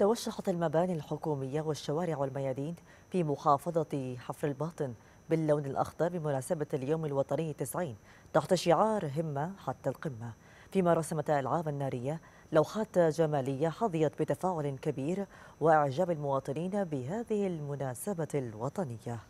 توشحت المباني الحكومية والشوارع والميادين في محافظة حفر الباطن باللون الأخضر بمناسبة اليوم الوطني 90 تحت شعار همة حتى القمة فيما رسمت ألعابا نارية لوحات جمالية حظيت بتفاعل كبير وإعجاب المواطنين بهذه المناسبة الوطنية